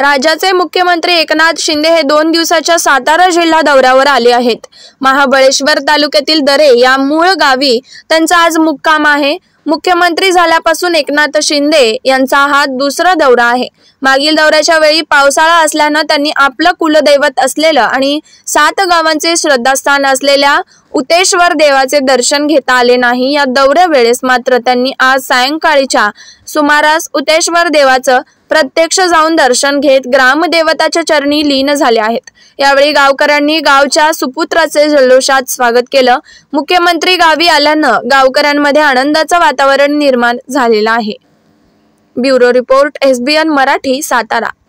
राज्याचे मुख्यमंत्री एकनाथ शिंदे हे दोन दिवसाच्या सातारा जिल्हा दौऱ्यावर आले आहेत महाबळेश्वर तालुक्यातील दरे या मूळ गावी त्यांचा आज मुक्काम आहे मुख्यमंत्री झाल्यापासून एकनाथ शिंदे यांचा हा दुसरा दौरा आहे मागील दौऱ्याच्या वेळी पावसाळा असल्यानं त्यांनी आपलं कुलदैवत असलेलं आणि सात गावांचे श्रद्धास्थान असलेल्या उतेश्वर देवाचे दर्शन घेता आले नाही या दौऱ्या वेळेस मात्र त्यांनी आज सायंकाळीच्या सुमारास उतेश्वर देवाचं प्रत्यक्ष जाऊन दर्शन घेत ग्रामदेवताच्या चरणी लीन झाले आहेत यावेळी गावकऱ्यांनी गावच्या सुपुत्राचे जल्लोषात स्वागत केलं मुख्यमंत्री गावी आल्यानं गावकऱ्यांमध्ये आनंदाचं वातावरण निर्माण झालेलं आहे bureau report SBN Marathi Satara